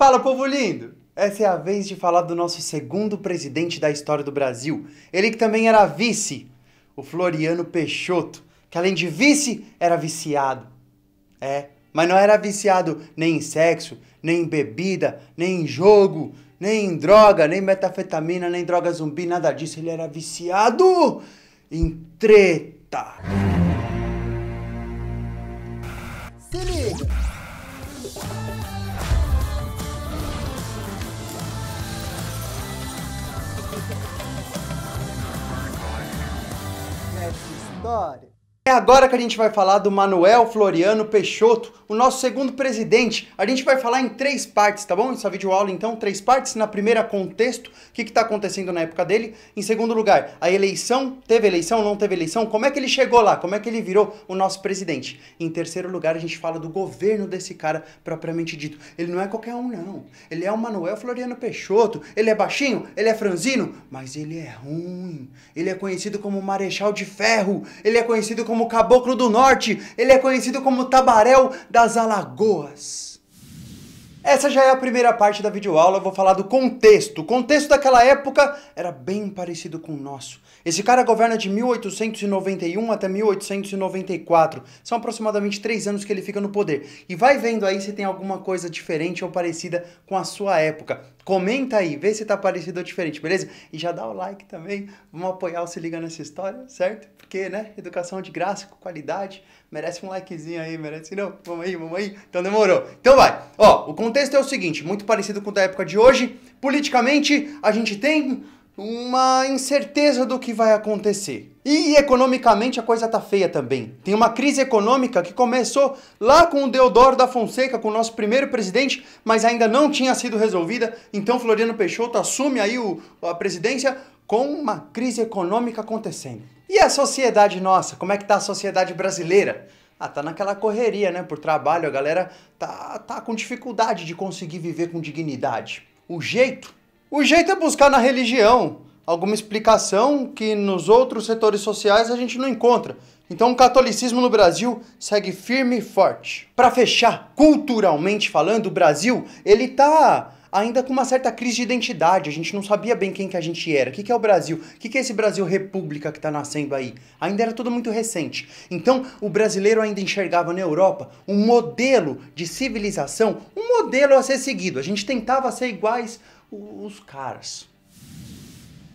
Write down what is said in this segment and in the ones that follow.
Fala, povo lindo! Essa é a vez de falar do nosso segundo presidente da história do Brasil. Ele que também era vice, o Floriano Peixoto, que além de vice, era viciado. É, mas não era viciado nem em sexo, nem em bebida, nem em jogo, nem em droga, nem metafetamina, nem droga zumbi, nada disso. Ele era viciado em treta. vitória. É agora que a gente vai falar do Manuel Floriano Peixoto, o nosso segundo presidente. A gente vai falar em três partes, tá bom? Essa videoaula, então, três partes. Na primeira, contexto, o que está acontecendo na época dele. Em segundo lugar, a eleição, teve eleição, não teve eleição, como é que ele chegou lá, como é que ele virou o nosso presidente. Em terceiro lugar, a gente fala do governo desse cara, propriamente dito. Ele não é qualquer um, não. Ele é o Manuel Floriano Peixoto, ele é baixinho, ele é franzino, mas ele é ruim. Ele é conhecido como Marechal de Ferro, ele é conhecido como como Caboclo do Norte, ele é conhecido como Tabaréu das Alagoas. Essa já é a primeira parte da videoaula, eu vou falar do contexto. O contexto daquela época era bem parecido com o nosso. Esse cara governa de 1891 até 1894. São aproximadamente três anos que ele fica no poder. E vai vendo aí se tem alguma coisa diferente ou parecida com a sua época. Comenta aí, vê se tá parecido ou diferente, beleza? E já dá o like também, vamos apoiar o Se Liga Nessa História, certo? Porque, né, educação de graça, com qualidade, merece um likezinho aí, merece. Não, vamos aí, vamos aí. Então demorou. Então vai. Ó, o contexto é o seguinte, muito parecido com o da época de hoje. Politicamente, a gente tem uma incerteza do que vai acontecer. E economicamente a coisa tá feia também. Tem uma crise econômica que começou lá com o Deodoro da Fonseca, com o nosso primeiro presidente, mas ainda não tinha sido resolvida. Então Floriano Peixoto assume aí o, a presidência com uma crise econômica acontecendo. E a sociedade nossa? Como é que tá a sociedade brasileira? Ah, tá naquela correria, né? Por trabalho, a galera tá, tá com dificuldade de conseguir viver com dignidade. O jeito? O jeito é buscar na religião alguma explicação que nos outros setores sociais a gente não encontra. Então o catolicismo no Brasil segue firme e forte. Para fechar, culturalmente falando, o Brasil, ele tá ainda com uma certa crise de identidade. A gente não sabia bem quem que a gente era. O que, que é o Brasil? O que, que é esse Brasil república que está nascendo aí? Ainda era tudo muito recente. Então, o brasileiro ainda enxergava na Europa um modelo de civilização, um modelo a ser seguido. A gente tentava ser iguais os caras.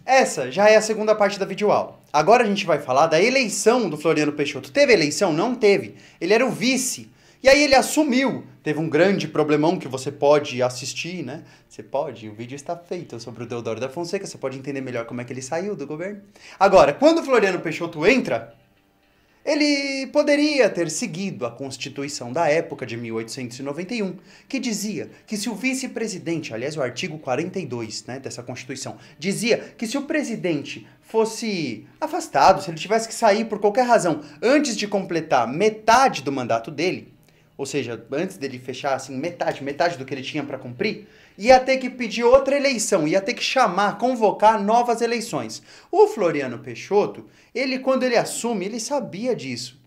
Essa já é a segunda parte da videoaula. Agora a gente vai falar da eleição do Floriano Peixoto. Teve eleição? Não teve. Ele era o vice. E aí ele assumiu teve um grande problemão que você pode assistir, né? Você pode, o vídeo está feito sobre o Deodoro da Fonseca, você pode entender melhor como é que ele saiu do governo. Agora, quando Floriano Peixoto entra, ele poderia ter seguido a Constituição da época de 1891, que dizia que se o vice-presidente, aliás, o artigo 42 né, dessa Constituição, dizia que se o presidente fosse afastado, se ele tivesse que sair por qualquer razão antes de completar metade do mandato dele, ou seja, antes dele fechar assim metade, metade do que ele tinha para cumprir, ia ter que pedir outra eleição, ia ter que chamar, convocar novas eleições. O Floriano Peixoto, ele quando ele assume, ele sabia disso.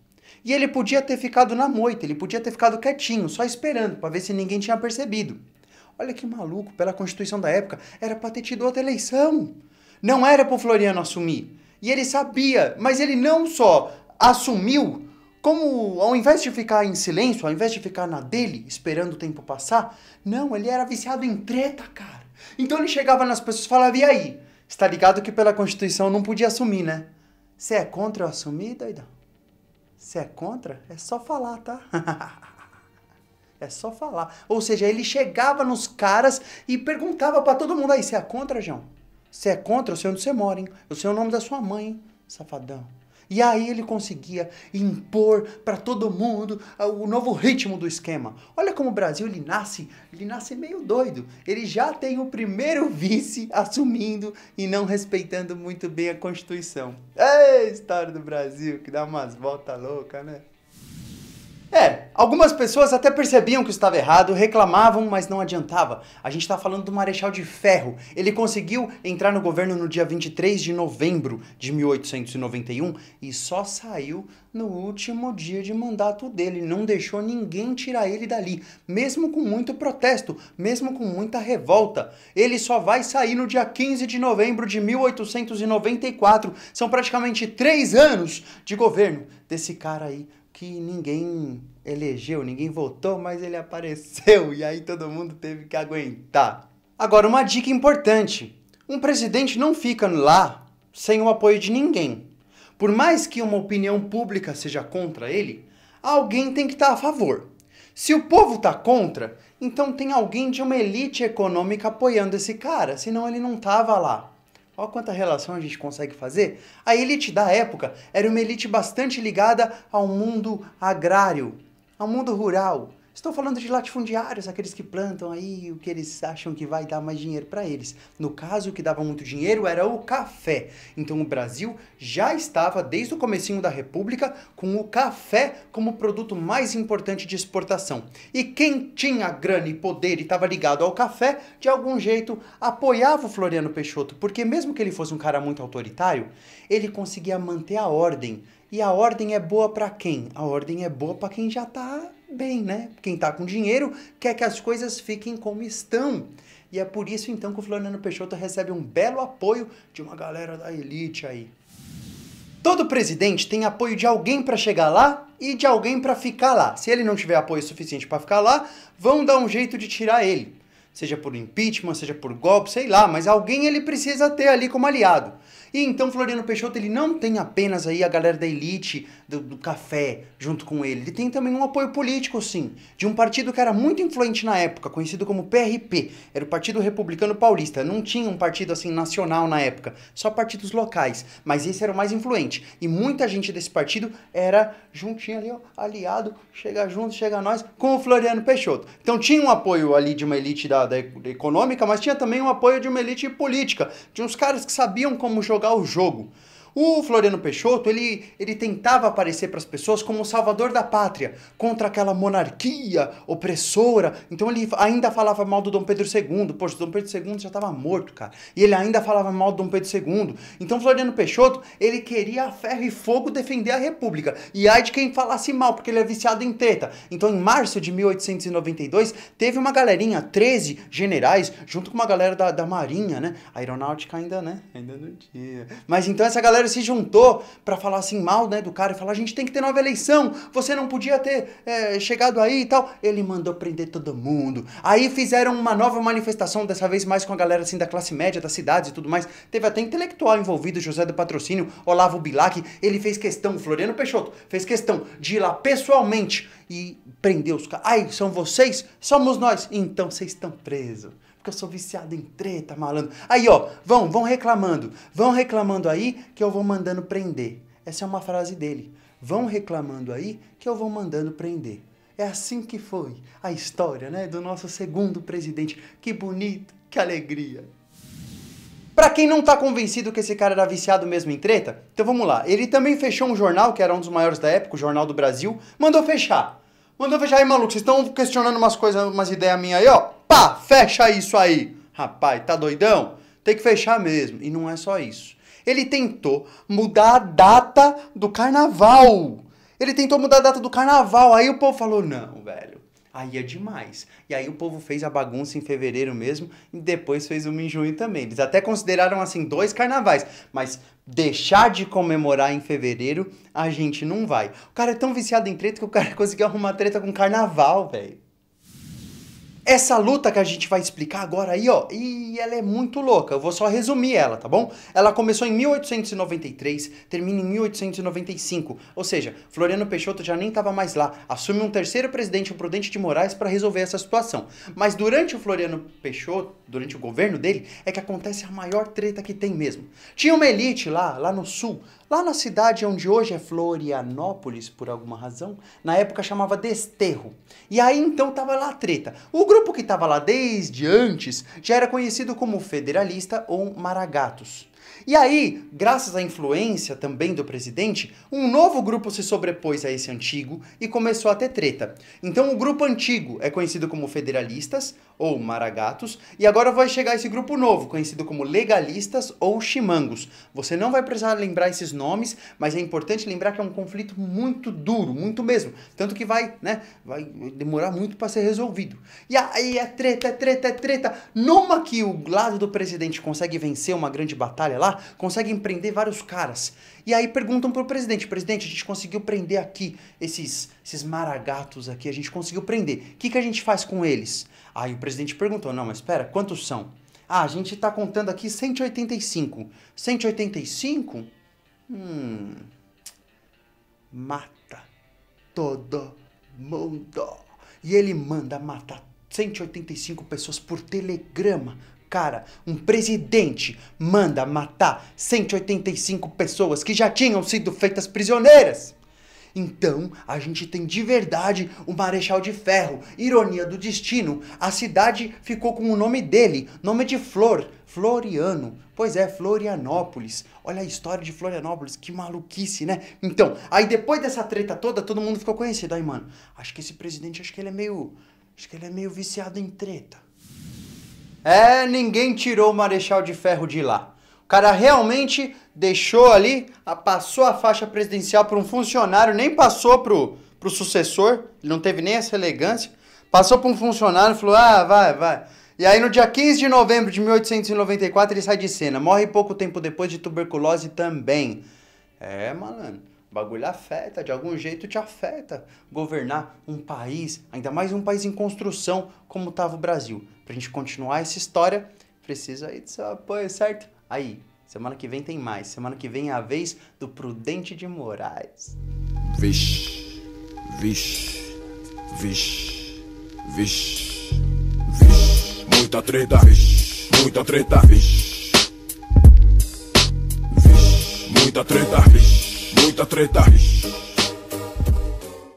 E ele podia ter ficado na moita, ele podia ter ficado quietinho, só esperando para ver se ninguém tinha percebido. Olha que maluco, pela Constituição da época, era para ter tido outra eleição. Não era para o Floriano assumir. E ele sabia, mas ele não só assumiu, como ao invés de ficar em silêncio, ao invés de ficar na dele, esperando o tempo passar, não, ele era viciado em treta, cara. Então ele chegava nas pessoas e falava: e aí? Está ligado que pela Constituição não podia assumir, né? Você é contra eu assumir, doidão? Você é contra? É só falar, tá? é só falar. Ou seja, ele chegava nos caras e perguntava para todo mundo: aí, você é contra, João? Você é contra? Eu sei onde você mora, hein? Eu sei é o nome da sua mãe, hein? Safadão. E aí ele conseguia impor para todo mundo ah, o novo ritmo do esquema. Olha como o Brasil ele nasce, ele nasce meio doido. Ele já tem o primeiro vice assumindo e não respeitando muito bem a Constituição. É história do Brasil que dá umas voltas loucas, né? É, algumas pessoas até percebiam que estava errado, reclamavam, mas não adiantava. A gente está falando do Marechal de Ferro. Ele conseguiu entrar no governo no dia 23 de novembro de 1891 e só saiu no último dia de mandato dele. Não deixou ninguém tirar ele dali, mesmo com muito protesto, mesmo com muita revolta. Ele só vai sair no dia 15 de novembro de 1894. São praticamente três anos de governo desse cara aí que ninguém elegeu, ninguém votou, mas ele apareceu e aí todo mundo teve que aguentar. Agora, uma dica importante: um presidente não fica lá sem o apoio de ninguém. Por mais que uma opinião pública seja contra ele, alguém tem que estar tá a favor. Se o povo está contra, então tem alguém de uma elite econômica apoiando esse cara, senão ele não tava lá. Olha quanta relação a gente consegue fazer. A elite da época era uma elite bastante ligada ao mundo agrário, ao mundo rural, Estou falando de latifundiários, aqueles que plantam aí o que eles acham que vai dar mais dinheiro para eles. No caso, o que dava muito dinheiro era o café. Então o Brasil já estava desde o comecinho da República com o café como produto mais importante de exportação. E quem tinha grana e poder e estava ligado ao café, de algum jeito apoiava o Floriano Peixoto, porque mesmo que ele fosse um cara muito autoritário, ele conseguia manter a ordem. E a ordem é boa para quem? A ordem é boa para quem já está bem, né? Quem está com dinheiro quer que as coisas fiquem como estão. E é por isso então que o Floriano Peixoto recebe um belo apoio de uma galera da elite aí. Todo presidente tem apoio de alguém para chegar lá e de alguém para ficar lá. Se ele não tiver apoio suficiente para ficar lá, vão dar um jeito de tirar ele. Seja por impeachment, seja por golpe, sei lá, mas alguém ele precisa ter ali como aliado. E então Floriano Peixoto ele não tem apenas aí a galera da elite do, do, café junto com ele, ele tem também um apoio político, sim, de um partido que era muito influente na época, conhecido como PRP, era o Partido Republicano Paulista. Não tinha um partido assim nacional na época, só partidos locais, mas esse era o mais influente. E muita gente desse partido era juntinho ali, ó, aliado, chega junto, chega nós, com o Floriano Peixoto. Então tinha um apoio ali de uma elite da, da econômica, mas tinha também um apoio de uma elite política, de uns caras que sabiam como jogar jogar o jogo. O Floriano Peixoto, ele, ele tentava aparecer para as pessoas como o salvador da pátria, contra aquela monarquia opressora. Então ele ainda falava mal do Dom Pedro II. Poxa, Dom Pedro II já estava morto, cara. E ele ainda falava mal do Dom Pedro II. Então Floriano Peixoto, ele queria a ferro e fogo defender a República. E ai de quem falasse mal, porque ele é viciado em treta. Então em março de 1892, teve uma galerinha, 13 generais, junto com uma galera da, da Marinha, né? A aeronáutica ainda, né? Ainda não tinha. Mas então essa galera galera se juntou para falar assim mal né, do cara e falar: a gente tem que ter nova eleição, você não podia ter é, chegado aí e tal. Ele mandou prender todo mundo. Aí fizeram uma nova manifestação, dessa vez mais com a galera assim da classe média, das cidades e tudo mais. Teve até intelectual envolvido, José do Patrocínio, Olavo Bilac. Ele fez questão, Floriano Peixoto, fez questão de ir lá pessoalmente e prender os caras. Ai, são vocês? Somos nós. Então vocês estão presos porque eu sou viciado em treta, malandro. Aí, ó, vão, vão reclamando. Vão reclamando aí que eu vou mandando prender. Essa é uma frase dele. Vão reclamando aí que eu vou mandando prender. É assim que foi a história, né, do nosso segundo presidente. Que bonito, que alegria. Para quem não tá convencido que esse cara era viciado mesmo em treta, então vamos lá. Ele também fechou um jornal que era um dos maiores da época, o Jornal do Brasil, mandou fechar. Mandou fechar aí, maluco. Vocês estão questionando umas coisas, umas ideias minhas aí, ó. Pá, fecha isso aí. Rapaz, tá doidão? Tem que fechar mesmo. E não é só isso. Ele tentou mudar a data do carnaval. Ele tentou mudar a data do carnaval. Aí o povo falou: não, velho. Aí é demais. E aí o povo fez a bagunça em fevereiro mesmo, e depois fez uma em junho também. Eles até consideraram assim dois carnavais, mas deixar de comemorar em fevereiro, a gente não vai. O cara é tão viciado em treta que o cara conseguiu arrumar treta com carnaval, velho. Essa luta que a gente vai explicar agora aí, ó, e ela é muito louca. Eu vou só resumir ela, tá bom? Ela começou em 1893, termina em 1895. Ou seja, Floriano Peixoto já nem estava mais lá. Assume um terceiro presidente, o Prudente de Moraes, para resolver essa situação. Mas durante o Floriano Peixoto, durante o governo dele, é que acontece a maior treta que tem mesmo. Tinha uma elite lá, lá no sul, Lá na cidade onde hoje é Florianópolis, por alguma razão, na época chamava Desterro. E aí então tava lá a treta. O grupo que tava lá desde antes já era conhecido como Federalista ou Maragatos. E aí, graças à influência também do presidente, um novo grupo se sobrepôs a esse antigo e começou a ter treta. Então, o grupo antigo é conhecido como federalistas ou maragatos, e agora vai chegar esse grupo novo, conhecido como legalistas ou chimangos. Você não vai precisar lembrar esses nomes, mas é importante lembrar que é um conflito muito duro, muito mesmo, tanto que vai, né, vai demorar muito para ser resolvido. E aí é treta, é treta, é treta. Numa que o lado do presidente consegue vencer uma grande batalha lá, conseguem prender vários caras. E aí perguntam pro presidente, presidente, a gente conseguiu prender aqui esses, esses maragatos aqui, a gente conseguiu prender. O que, que a gente faz com eles? Aí o presidente perguntou, não, mas espera, quantos são? Ah, a gente está contando aqui 185. 185? Hum. Mata todo mundo. E ele manda matar 185 pessoas por telegrama. Cara, um presidente manda matar 185 pessoas que já tinham sido feitas prisioneiras. Então, a gente tem de verdade o Marechal de Ferro. Ironia do destino, a cidade ficou com o nome dele, nome de Flor, Floriano. Pois é, Florianópolis. Olha a história de Florianópolis, que maluquice, né? Então, aí depois dessa treta toda, todo mundo ficou conhecido. Aí, mano, acho que esse presidente, acho que ele é meio, acho que ele é meio viciado em treta. É, ninguém tirou o Marechal de Ferro de lá. O cara realmente deixou ali, passou a faixa presidencial para um funcionário, nem passou pro, pro sucessor, ele não teve nem essa elegância. Passou para um funcionário e falou: ah, vai, vai. E aí, no dia 15 de novembro de 1894, ele sai de cena. Morre pouco tempo depois de tuberculose também. É, malandro. O bagulho afeta, de algum jeito te afeta. Governar um país, ainda mais um país em construção como estava o Brasil. Para a gente continuar essa história, precisa aí do seu apoio, certo? Aí, semana que vem tem mais. Semana que vem é a vez do Prudente de Moraes. Vixe, vixe, vixe, vixe, vixe. Muita treta, vixe, muita treta, vixe. Vixe, muita treta, vixe muita treta.